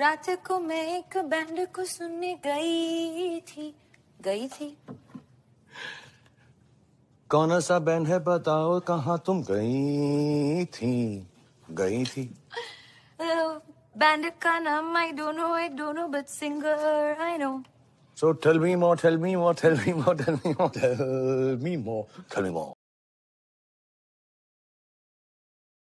रात को मैं एक बैंड को सुनने गई थी गई थी कौन सा बैंड है बताओ कहा तुम गई थी गई थी बैंड का नाम I don't know I don't know but singer I know so tell me more tell me more tell me more tell me more tell me more tell me more